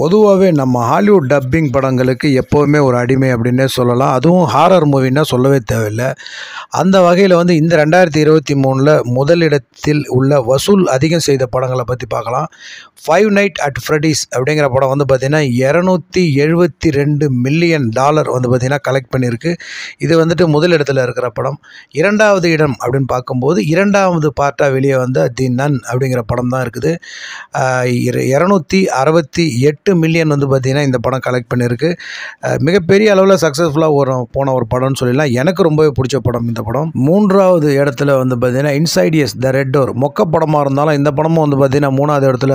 பொதுவாகவே நம்ம Hollywood dubbing படங்களுக்கு எப்போவுமே ஒரு அடிமை அப்படின்னே சொல்லலாம் அதுவும் ஹாரர் மூவின்னா சொல்லவே தேவையில்லை அந்த வகையில் வந்து இந்த ரெண்டாயிரத்தி இருபத்தி மூணில் முதலிடத்தில் உள்ள வசூல் அதிகம் செய்த படங்களை பற்றி பார்க்கலாம் ஃபைவ் நைட் அட் ஃப்ரெடிஸ் அப்படிங்கிற படம் வந்து பார்த்திங்கன்னா இரநூத்தி எழுபத்தி ரெண்டு மில்லியன் டாலர் வந்து பார்த்திங்கன்னா கலெக்ட் பண்ணியிருக்கு இது வந்துட்டு முதலிடத்தில் இருக்கிற படம் இரண்டாவது இடம் அப்படின்னு பார்க்கும்போது இரண்டாவது பார்ட்டாக வெளியே வந்த தி நன் அப்படிங்கிற படம் தான் இருக்குது இரநூத்தி அறுபத்தி எட்டு எட்டு மில்லியன் வந்து பார்த்திங்கன்னா இந்த படம் கலெக்ட் பண்ணியிருக்கு மிகப்பெரிய அளவில் சக்ஸஸ்ஃபுல்லாக ஒரு போன ஒரு படம்னு சொல்லிடலாம் எனக்கு ரொம்பவே பிடிச்ச படம் இந்த படம் மூன்றாவது இடத்துல வந்து பார்த்திங்கன்னா Insidious the Red Door மொக்க படமாக இருந்தாலும் இந்த படமும் வந்து பார்த்திங்கன்னா மூணாவது இடத்துல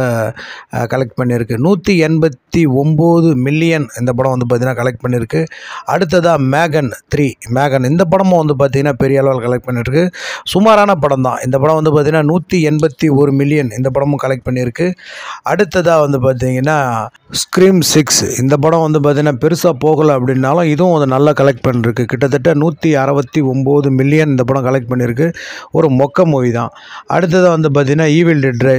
கலெக்ட் பண்ணியிருக்கு நூற்றி எண்பத்தி ஒம்பது மில்லியன் இந்த படம் வந்து பார்த்திங்கன்னா கலெக்ட் பண்ணியிருக்கு அடுத்ததாக மேகன் த்ரீ மேகன் இந்த படமும் வந்து பார்த்திங்கன்னா பெரிய அளவில் கலெக்ட் பண்ணியிருக்கு சுமாரான படம் தான் இந்த படம் வந்து பார்த்திங்கன்னா நூற்றி எண்பத்தி ஒரு மில்லியன் இந்த படமும் கலெக்ட் பண்ணியிருக்கு அடுத்ததாக வந்து பார்த்திங்கன்னா ஸ்க்ரீம் சிக்ஸ் இந்த படம் வந்து பார்த்திங்கன்னா பெருசாக போகலை அப்படின்னாலும் இதுவும் வந்து நல்லா கலெக்ட் பண்ணிருக்கு கிட்டத்தட்ட நூற்றி அறுபத்தி ஒம்பது மில்லியன் இந்த படம் கலெக்ட் பண்ணியிருக்கு ஒரு மொக்க மூவி தான் அடுத்ததாக வந்து பார்த்திங்கன்னா Evil Dead Rise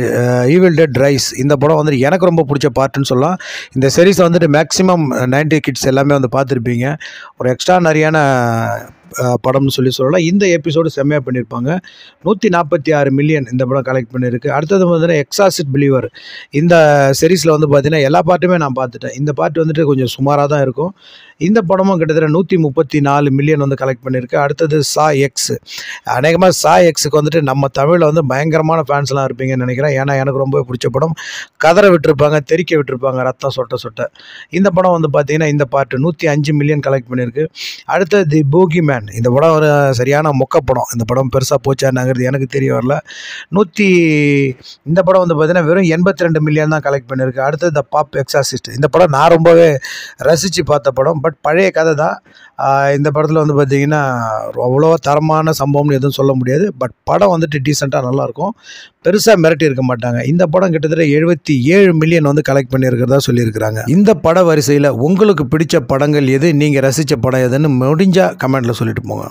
Evil Dead Rise இந்த படம் வந்து எனக்கு ரொம்ப பிடிச்ச பார்ட்டுன்னு சொல்லலாம் இந்த சீரீஸை வந்துட்டு மேக்ஸிமம் நைன்டி கிட்ஸ் எல்லாமே வந்து பார்த்துருப்பீங்க ஒரு எக்ஸ்ட்ரா நிறையான படம்னு சொல்லி சொல்லலாம் இந்த எபிசோடு செம்மையாக பண்ணியிருப்பாங்க நூற்றி நாற்பத்தி ஆறு மில்லியன் இந்த படம் கலெக்ட் பண்ணியிருக்கு அடுத்தது பார்த்தீங்கன்னா எக்ஸாசிட் பிலீவர் இந்த சீரீஸில் வந்து பார்த்திங்கன்னா எல்லா பாட்டுமே நான் பார்த்துட்டேன் இந்த பாட்டு வந்துட்டு கொஞ்சம் சுமாராக தான் இருக்கும் இந்த படமும் கிட்டத்தட்ட நூற்றி முப்பத்தி நாலு மில்லியன் வந்து கலெக்ட் பண்ணியிருக்கு அடுத்தது சா எக்ஸ் அநேகமாக சா எக்ஸுக்கு வந்துட்டு நம்ம தமிழில் வந்து பயங்கரமான ஃபேன்ஸ்லாம் இருப்பீங்கன்னு நினைக்கிறேன் ஏன்னா எனக்கு ரொம்ப பிடிச்ச படம் கதரை விட்டுருப்பாங்க தெறிக்க விட்டுருப்பாங்க ரத்தம் சொட்ட சொட்ட இந்த படம் வந்து பார்த்திங்கன்னா இந்த பாட்டு நூற்றி அஞ்சு மில்லியன் கலெக்ட் பண்ணியிருக்கு அடுத்தது தி போகி மேன் ஃபேன் இந்த படம் ஒரு சரியான மொக்க படம் இந்த படம் பெருசாக போச்சானாங்கிறது எனக்கு தெரிய வரல நூற்றி இந்த படம் வந்து பார்த்திங்கன்னா வெறும் எண்பத்தி ரெண்டு மில்லியன் தான் கலெக்ட் பண்ணியிருக்கு அடுத்தது த பாப் எக்ஸாசிஸ்ட் இந்த படம் நான் ரொம்பவே ரசித்து பார்த்த படம் பட் பழைய கதை தான் இந்த படத்தில் வந்து பார்த்திங்கன்னா அவ்வளோ தரமான சம்பவம்னு எதுவும் சொல்ல முடியாது பட் படம் வந்துட்டு டீசெண்டாக நல்லாயிருக்கும் பெருசாக மிரட்டி இருக்க மாட்டாங்க இந்த படம் கிட்டத்தட்ட எழுபத்தி ஏழு மில்லியன் வந்து கலெக்ட் பண்ணியிருக்கிறதா சொல்லியிருக்கிறாங்க இந்த பட வரிசையில் உங்களுக்கு பிடிச்ச படங்கள் எது நீங்கள் ரசித்த படம் எதுன்னு முடிஞ்சால் கமெண்ட்டில் சொல்லிட்டு போங்க